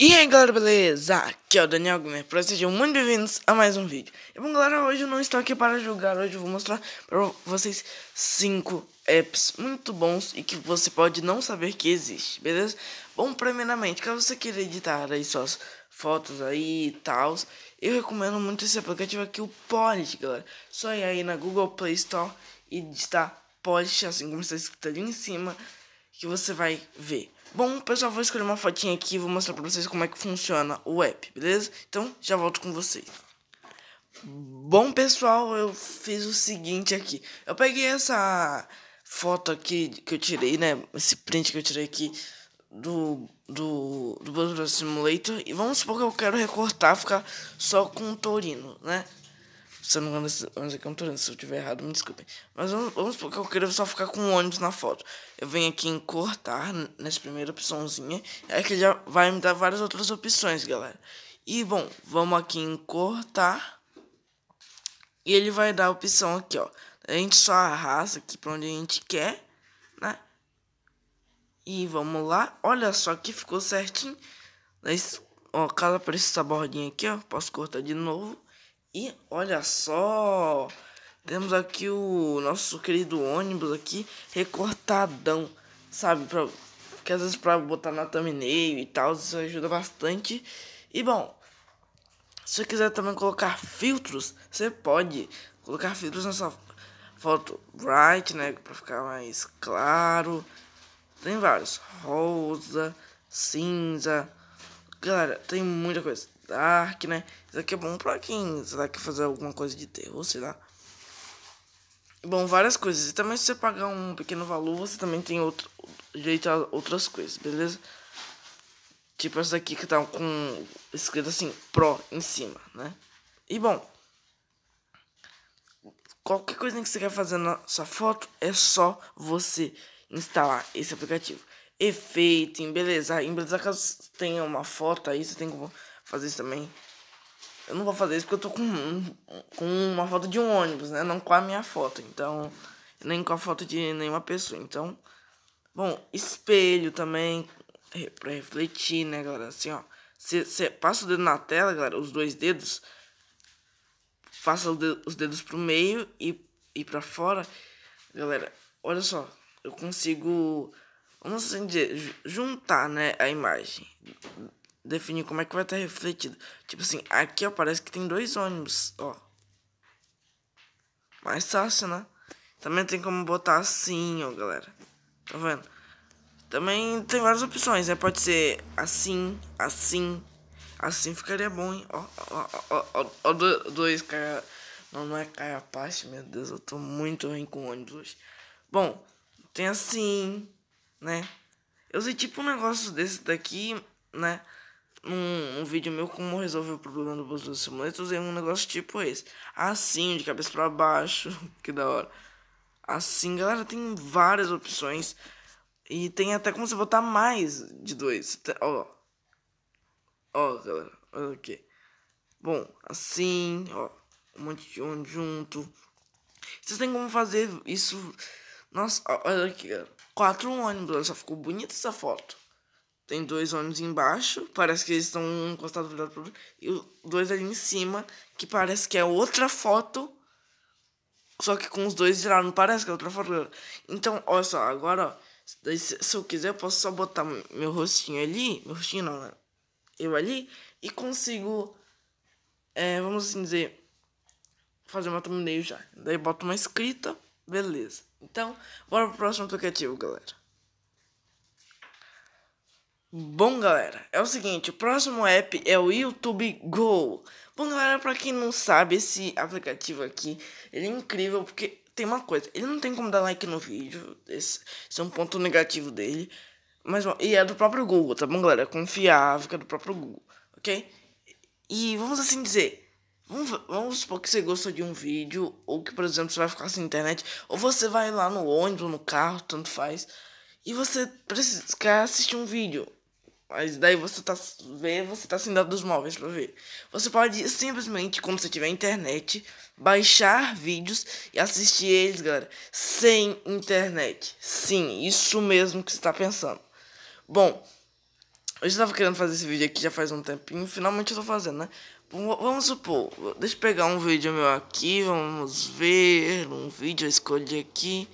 E aí galera, beleza? Aqui é o Daniel Gumer, para sejam muito bem-vindos a mais um vídeo. E bom galera, hoje eu não estou aqui para julgar, hoje eu vou mostrar para vocês 5 apps muito bons e que você pode não saber que existe, beleza? Bom, primeiramente, caso você queira editar aí suas fotos aí e tal, eu recomendo muito esse aplicativo aqui, o Polish, galera. Só ir aí na Google Play Store e digitar Polish, assim como está escrito ali em cima, que você vai ver. Bom, pessoal, vou escolher uma fotinha aqui e vou mostrar pra vocês como é que funciona o app, beleza? Então, já volto com vocês. Bom, pessoal, eu fiz o seguinte aqui. Eu peguei essa foto aqui que eu tirei, né? Esse print que eu tirei aqui do do do Buzz Simulator e vamos supor que eu quero recortar, ficar só com o Torino, né? se eu não engano, ônibus é Se eu estiver errado, me desculpem. Mas vamos, vamos eu queria só ficar com o ônibus na foto. Eu venho aqui em cortar, nessa primeira opçãozinha. É que já vai me dar várias outras opções, galera. E, bom, vamos aqui em cortar. E ele vai dar a opção aqui, ó. A gente só arrasta aqui pra onde a gente quer, né? E vamos lá. Olha só que ficou certinho. Mas, ó, caso apareça essa bordinha aqui, ó. Posso cortar de novo. E olha só, temos aqui o nosso querido ônibus aqui recortadão, sabe? Pra, porque às vezes pra botar na thumbnail e tal, isso ajuda bastante. E bom, se você quiser também colocar filtros, você pode colocar filtros na sua foto bright, né? Pra ficar mais claro. Tem vários, rosa, cinza, galera, tem muita coisa. Dark, né? Isso aqui é bom pra quem, será que fazer alguma coisa de terror, sei lá. Bom, várias coisas. E também se você pagar um pequeno valor, você também tem outro direito a outras coisas, beleza? Tipo essa daqui que tá com escrito assim, Pro em cima, né? E bom, qualquer coisa que você quer fazer na sua foto, é só você instalar esse aplicativo. Efeito, beleza? Em embelezar caso tenha uma foto aí, você tem como fazer isso também. Eu não vou fazer isso porque eu tô com, com uma foto de um ônibus, né? Não com a minha foto, então. Nem com a foto de nenhuma pessoa, então. Bom, espelho também. Pra refletir, né, galera? Assim, ó. Você passa o dedo na tela, galera, os dois dedos. Passa os dedos pro meio e, e pra fora. Galera, olha só. Eu consigo. Vamos assim dizer, juntar, né, a imagem definir como é que vai estar refletido. Tipo assim, aqui ó, parece que tem dois ônibus, ó. Mais fácil, né? Também tem como botar assim, ó, galera. Tá vendo? Também tem várias opções, né? Pode ser assim, assim. Assim ficaria bom, hein? Ó, ó, ó, ó, ó dois cara. Não, não é cara parte, meu Deus, eu tô muito ruim com ônibus hoje. Bom, tem assim, né? Eu sei tipo um negócio desse daqui, né? um, um, vídeo meu como resolver o problema do bolso do simulator, usei é um negócio tipo esse. Assim, de cabeça para baixo, que da hora. Assim, galera, tem várias opções. E tem até como você botar mais de dois. Ó. Ó, galera. aqui. Bom, assim, ó. Um monte de um junto. Vocês têm como fazer isso. Nossa, olha aqui, galera. Quatro ônibus. Só ficou bonita essa foto. Tem dois ônibus embaixo, parece que eles estão um encostado do outro, e dois ali em cima, que parece que é outra foto, só que com os dois lá não parece que é outra foto. Então, olha só, agora, ó, se eu quiser, eu posso só botar meu rostinho ali, meu rostinho não, né? Eu ali, e consigo, é, vamos assim dizer, fazer uma thumbnail já. Daí boto uma escrita, beleza. Então, bora pro próximo aplicativo, galera. Bom, galera, é o seguinte, o próximo app é o YouTube Go. Bom, galera, para quem não sabe, esse aplicativo aqui, ele é incrível porque tem uma coisa, ele não tem como dar like no vídeo, esse, esse é um ponto negativo dele. Mas, bom, e é do próprio Google, tá bom, galera? É confiável, que é do próprio Google, ok? E vamos assim dizer, vamos, vamos supor que você gostou de um vídeo, ou que, por exemplo, você vai ficar sem internet, ou você vai lá no ônibus, no carro, tanto faz... E você precisa, quer assistir um vídeo mas daí você tá vendo, você tá sendo dos móveis para ver. Você pode simplesmente, quando você tiver internet, baixar vídeos e assistir eles, galera, sem internet. Sim, isso mesmo que você tá pensando. Bom, eu estava querendo fazer esse vídeo aqui já faz um tempinho, finalmente eu tô fazendo, né? Vamos supor, deixa eu pegar um vídeo meu aqui, vamos ver, um vídeo eu escolhi aqui.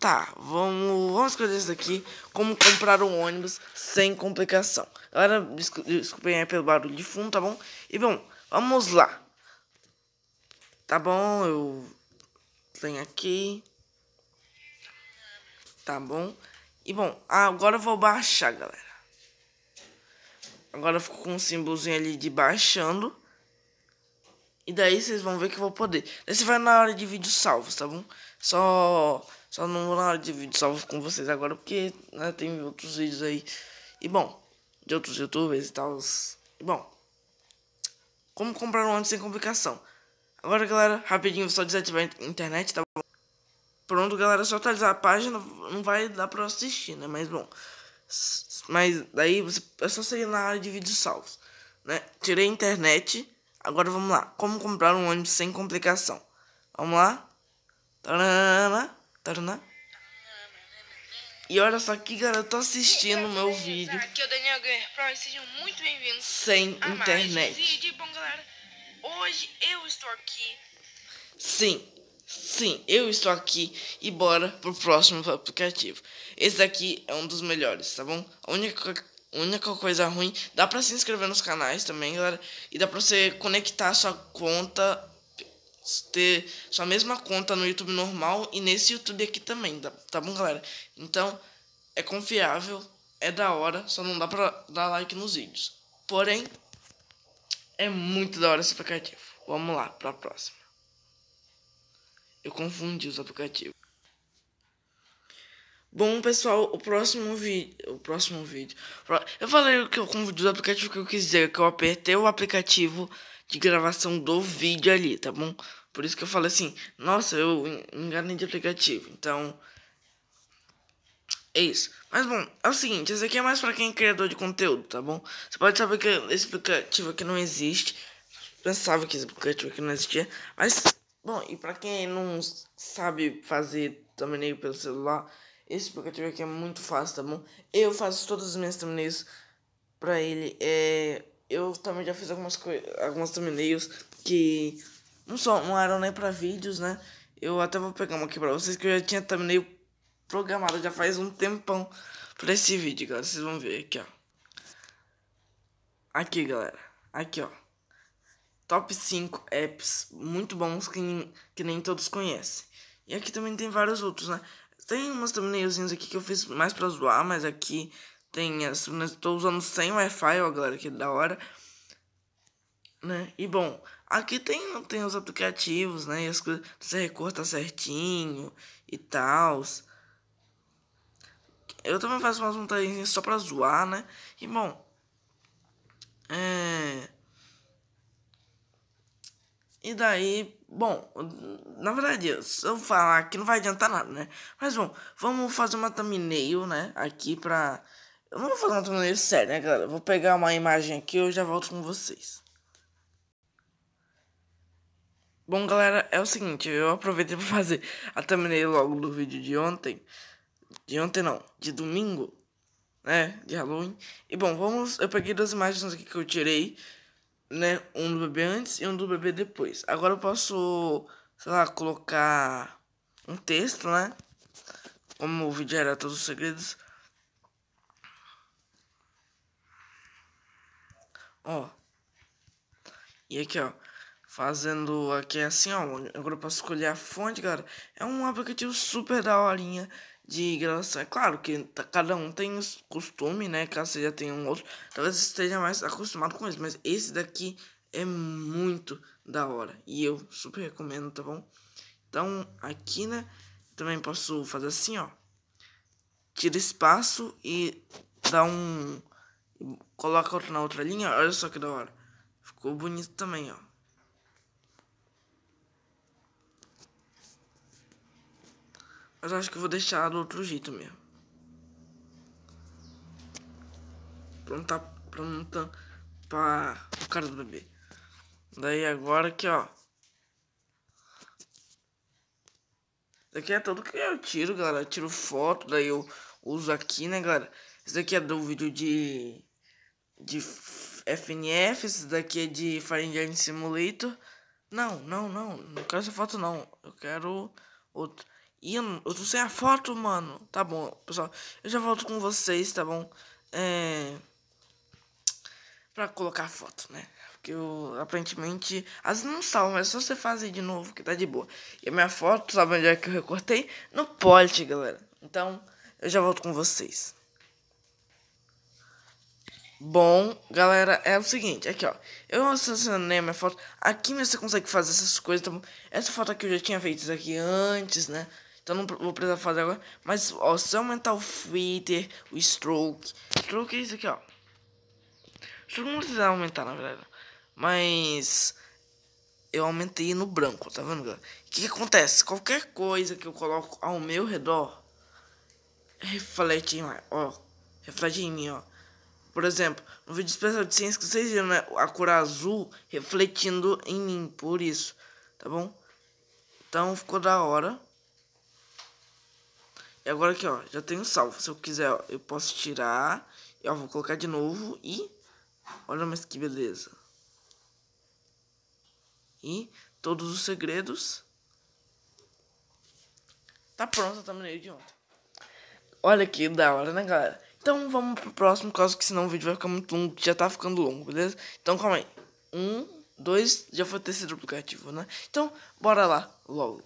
Tá, vamos, vamos escolher isso aqui. Como comprar um ônibus sem complicação. Galera, desculpem aí pelo barulho de fundo, tá bom? E bom, vamos lá. Tá bom, eu tenho aqui. Tá bom. E bom, agora eu vou baixar, galera. Agora eu fico com um símbolozinho ali de baixando. E daí vocês vão ver que eu vou poder. Daí você vai na hora de vídeos salvos, tá bom? Só só não vou na área de vídeo salvo com vocês agora, porque né, tem outros vídeos aí. E bom, de outros youtubers e tal. E bom, como comprar um ônibus sem complicação. Agora, galera, rapidinho, só desativar a internet, tá bom? Pronto, galera, é só atualizar a página, não vai dar pra assistir, né? Mas bom, mas daí você, é só sair na área de vídeos salvos, né? Tirei a internet, agora vamos lá. Como comprar um ônibus sem complicação? Vamos lá. Tadana. Taruna? E olha só que tô assistindo o meu vídeo. Aqui é o Daniel Gamer Pro e sejam muito bem-vindos. Sem internet. Vídeo. Bom, galera, hoje eu estou aqui. Sim, sim, eu estou aqui e bora pro próximo aplicativo. Esse daqui é um dos melhores, tá bom? A única única coisa ruim. Dá pra se inscrever nos canais também, galera. E dá pra você conectar a sua conta ter sua mesma conta no YouTube normal e nesse YouTube aqui também, tá, tá bom, galera? Então, é confiável, é da hora, só não dá pra dar like nos vídeos. Porém, é muito da hora esse aplicativo. Vamos lá, pra próxima. Eu confundi os aplicativos. Bom, pessoal, o próximo vídeo. O próximo vídeo. Eu falei que eu confundi os aplicativos que eu quiser, que eu apertei o aplicativo de gravação do vídeo ali, tá bom? Por isso que eu falo assim, nossa, eu me enganei de aplicativo. Então, é isso. Mas bom, é o seguinte, esse aqui é mais para quem é criador de conteúdo, tá bom? Você pode saber que esse aplicativo aqui não existe. Pensava que esse aplicativo aqui não existia, mas bom, e para quem não sabe fazer thumbnail pelo celular, esse aplicativo aqui é muito fácil, tá bom? Eu faço todas as minhas thumbnails pra ele. É, eu também já fiz algumas algumas thumbnails que não, só, não eram nem pra vídeos, né? Eu até vou pegar uma aqui pra vocês que eu já tinha thumbnail programado já faz um tempão pra esse vídeo, galera. Vocês vão ver aqui, ó. Aqui, galera. Aqui, ó. Top 5 apps muito bons que, nem, que nem todos conhecem. E aqui também tem vários outros, né? Tem umas thumbnailzinhas aqui que eu fiz mais pra zoar, mas aqui tem as thumbnails. Né, tô usando sem Wi-Fi, ó, galera, que é da hora. Né? E bom, Aqui tem, tem os aplicativos, né? E as coisas. Você recorta certinho e tal. Eu também faço umas montagens só pra zoar, né? E bom. É. E daí, bom, na verdade, se eu falar que não vai adiantar nada, né? Mas bom, vamos fazer uma thumbnail, né? Aqui pra. Eu não vou fazer uma thumbnail séria, né, galera? Eu vou pegar uma imagem aqui e eu já volto com vocês. Bom, galera, é o seguinte, eu aproveitei pra fazer a thumbnail logo do vídeo de ontem. De ontem não, de domingo, né, de Halloween. E bom, vamos, eu peguei duas imagens aqui que eu tirei, né, um do bebê antes e um do bebê depois. Agora eu posso, sei lá, colocar um texto, né, como o vídeo era todos os segredos. Ó. E aqui, ó fazendo aqui é assim, ó, agora posso escolher a fonte, cara, é um aplicativo super da horinha de gravação. É claro que tá, cada um tem os costume, né, caso você já tenha um outro, talvez esteja mais acostumado com isso, mas esse daqui é muito da hora e eu super recomendo, tá bom? Então, aqui, né, também posso fazer assim, ó. Tira espaço e dá um coloca outro na outra linha, olha só que da hora. Ficou bonito também, ó. Mas acho que vou deixar do outro jeito mesmo. Pra não, tá, pra não o cara do bebê. Daí agora aqui, ó. Daqui é tudo que eu tiro, galera. Eu tiro foto, daí eu uso aqui, né, galera. Esse daqui é do vídeo de... De FNF. Esse daqui é de Fahrenheit Simulator. Não, não, não. Não quero essa foto, não. Eu quero outro. E eu, tô sem a foto, mano. Tá bom, pessoal. Eu já volto com vocês, tá bom? É... Pra colocar a foto, né? Porque eu, aparentemente... As não salvam, é só você fazer de novo que tá de boa. E a minha foto, sabe onde é que eu recortei? No Polit, galera. Então, eu já volto com vocês. Bom, galera, é o seguinte, aqui ó, eu selecionei a minha foto, aqui você consegue fazer essas coisas, tá bom? Essa foto aqui eu já tinha feito aqui antes, né? Então não vou precisar fazer agora. Mas, ó, se aumentar o feeder, o stroke. Stroke é isso aqui, ó. Stroke não precisa aumentar, na verdade. Mas eu aumentei no branco, tá vendo, galera? O que, que, acontece? Qualquer coisa que eu coloco ao meu redor reflete em mim, ó. Reflete em mim, ó. Por exemplo, no vídeo especial de ciência que vocês viram, né? A cor azul refletindo em mim, por isso, tá bom? Então ficou da hora. E agora aqui, ó, já tenho salvo. Se eu quiser, ó, eu posso tirar. E, ó, vou colocar de novo e... Olha, mas que beleza. E todos os segredos... Tá pronto a thumbnail tá de ontem. Olha que da hora, né, galera? Então vamos pro próximo, caso que senão o vídeo vai ficar muito longo, já tá ficando longo, beleza? Então calma aí. Um, dois, já foi o terceiro aplicativo, né? Então, bora lá, logo.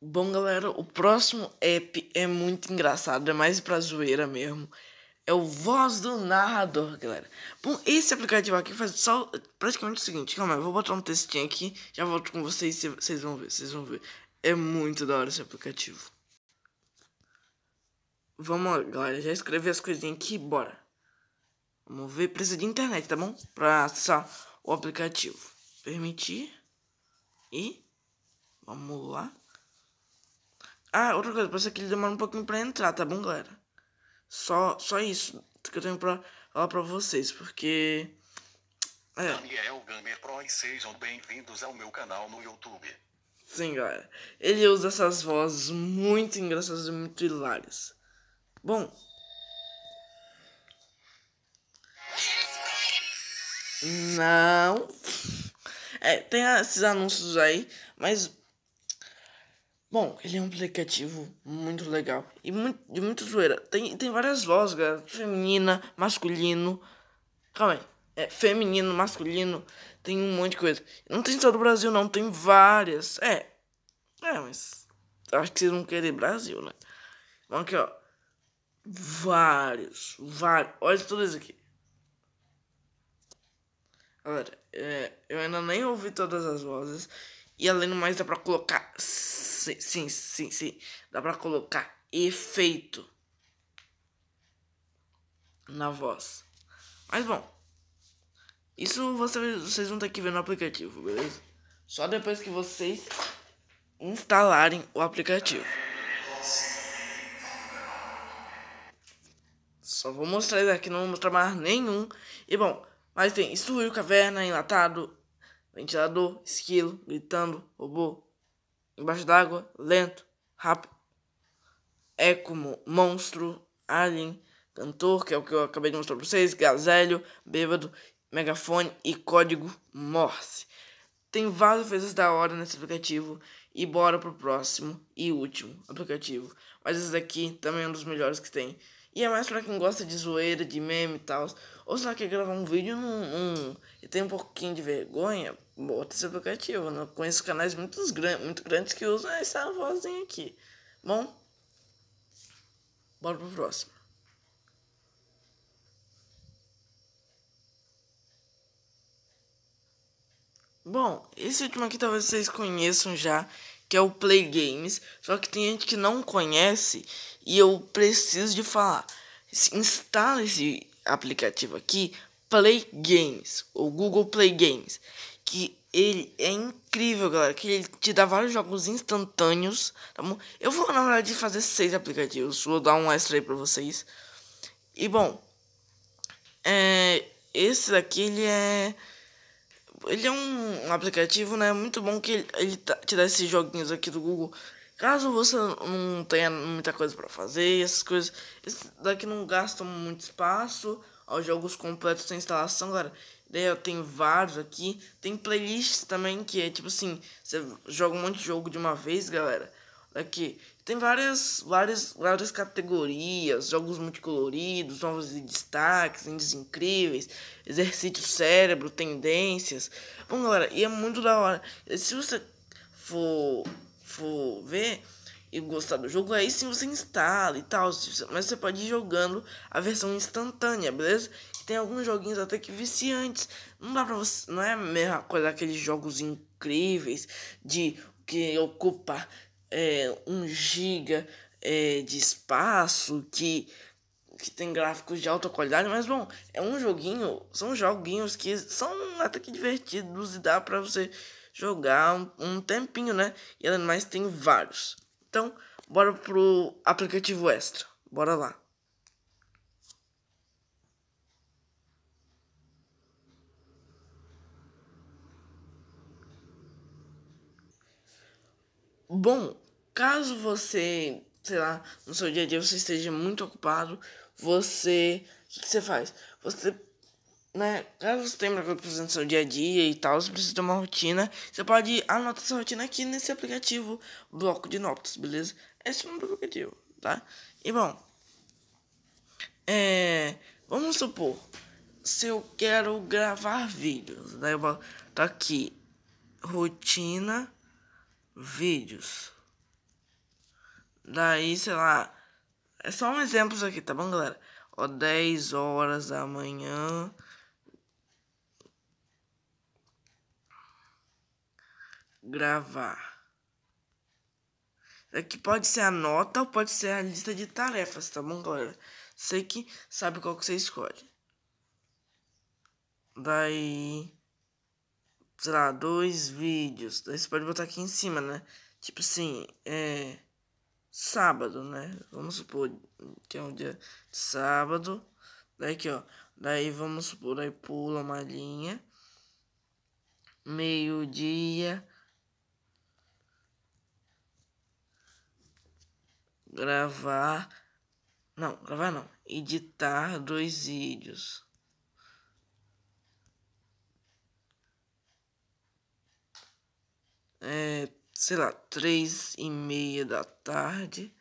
Bom, galera, o próximo app é muito engraçado, é mais pra zoeira mesmo. É o Voz do Narrador, galera. Bom, esse aplicativo aqui faz só praticamente o seguinte. Calma aí, eu vou botar um textinho aqui, já volto com vocês, vocês vão ver, vocês vão ver. É muito da hora esse aplicativo. Vamos lá, galera, já escrevi as coisinhas aqui, bora. Vamos ver, precisa de internet, tá bom? Pra acessar o aplicativo. Permitir. E... Vamos lá. Ah, outra coisa, parece que ele demora um pouquinho pra entrar, tá bom, galera? Só, só isso que eu tenho pra falar pra vocês, porque. É. Daniel Gamer Pro e sejam bem-vindos ao meu canal no YouTube. Sim, galera. Ele usa essas vozes muito engraçadas e muito hilárias. Bom. Não. É, tem esses anúncios aí, mas Bom, ele é um aplicativo muito legal e muito, de muito zoeira. Tem, tem várias vozes, galera. Feminina, masculino. Calma aí. É, feminino, masculino. Tem um monte de coisa. Não tem só do Brasil, não. Tem várias. É. É, mas. Acho que vocês não querem Brasil, né? Vamos aqui, ó. Vários. Vários. Olha tudo isso aqui. Galera, é, eu ainda nem ouvi todas as vozes. E além do mais, dá pra colocar. Sim, sim, sim, sim. Dá pra colocar efeito na voz. Mas bom. Isso vocês, vocês vão ter que ver no aplicativo, beleza? Só depois que vocês instalarem o aplicativo. Só vou mostrar isso aqui, não vou mostrar mais nenhum. E bom, mas tem Estúdio Caverna, Enlatado, ventilador, esquilo, gritando, robô. Embaixo d'água, lento, rápido. É como, monstro, alien, cantor, que é o que eu acabei de mostrar pra vocês, gazelho, bêbado, megafone e código Morse. Tem várias coisas da hora nesse aplicativo. E bora pro próximo e último aplicativo. Mas esse daqui também é um dos melhores que tem. E é mais pra quem gosta de zoeira, de meme e tal. Ou se que quer gravar um vídeo num, num, e tem um pouquinho de vergonha, bota esse aplicativo. Não conheço canais muito, muito grandes que usam essa vozinha aqui. Bom, bora pro próximo. Bom, esse último aqui talvez vocês conheçam já, que é o Play Games. Só que tem gente que não conhece e eu preciso de falar. Instala esse aplicativo aqui, Play Games, ou Google Play Games, que ele é incrível, galera, que ele te dá vários jogos instantâneos, tá bom? Eu vou, na hora de fazer seis aplicativos, vou dar um extra aí pra vocês. E, bom, é, esse daqui, ele é ele é um aplicativo, né, muito bom que ele, ele tá, te dá esses joguinhos aqui do Google. Caso você não tenha muita coisa para fazer, essas coisas, esse daqui não gasta muito espaço. Ó, jogos completos sem instalação, galera. Daí eu tenho vários aqui. Tem playlists também, que é tipo assim, você joga um monte de jogo de uma vez, galera. daqui tem várias, várias, várias categorias, jogos multicoloridos, novos destaques, índices incríveis, exercício cérebro, tendências. Bom, galera, e é muito da hora. Se você for, for ver e gostar do jogo, aí sim você instala e tal. Mas você pode ir jogando a versão instantânea, beleza? Tem alguns joguinhos até que viciantes. Não dá pra você. Não é a mesma coisa aqueles jogos incríveis de que ocupa é, um giga é, de espaço, que, que tem gráficos de alta qualidade, mas bom, é um joguinho, são joguinhos que são até que divertidos e dá para você jogar um, um, tempinho, né? E além mais tem vários. Então, bora pro aplicativo extra. Bora lá. Bom, caso você, sei lá, no seu dia a dia você esteja muito ocupado, você. O que, que você faz? Você né? Caso você tenha uma coisa no seu dia a dia e tal, você precisa de uma rotina, você pode anotar sua rotina aqui nesse aplicativo Bloco de Notas, beleza? Esse é um aplicativo, tá? E bom, é, vamos supor, se eu quero gravar vídeos, daí né, eu boto aqui rotina vídeos. Daí, sei lá. É só um exemplo aqui, tá bom, galera? Ó, 10 horas da manhã. Gravar. Aqui pode ser a nota ou pode ser a lista de tarefas, tá bom, galera? Sei que sabe qual que você escolhe. Daí sei lá, dois vídeos. Daí você pode botar aqui em cima, né? Tipo assim, é. Sábado, né? Vamos supor que é um dia de sábado. Daí aqui, ó. Daí vamos supor, aí pula uma linha. Meio-dia. Gravar. Não, gravar não. Editar dois vídeos. é, sei lá, três e meia da tarde,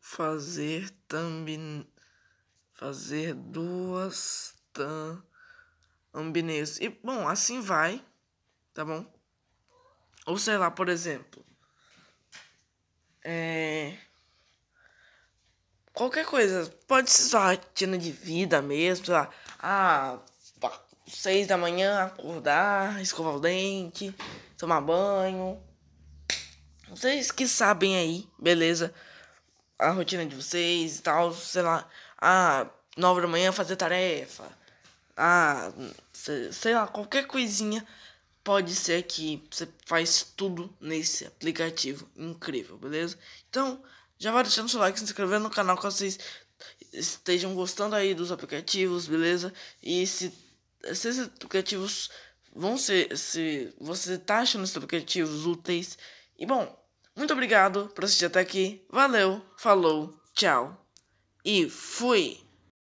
fazer também fazer duas thumbnails. E bom, assim vai, tá bom? Ou sei lá, por exemplo, é qualquer coisa, pode ser sua rotina de vida mesmo, sei lá, ah, seis da manhã, acordar, escovar o dente, tomar banho. Vocês que sabem aí, beleza? A rotina de vocês e tal, sei lá. Ah, nove da manhã fazer tarefa. Ah, sei, lá, qualquer coisinha pode ser que você faz tudo nesse aplicativo incrível, beleza? Então, já vai deixando seu like, se inscrevendo no canal caso vocês estejam gostando aí dos aplicativos, beleza? E se esses aplicativos vão ser se você tá achando esses aplicativos úteis. E bom, muito obrigado por assistir até aqui. Valeu, falou, tchau e fui.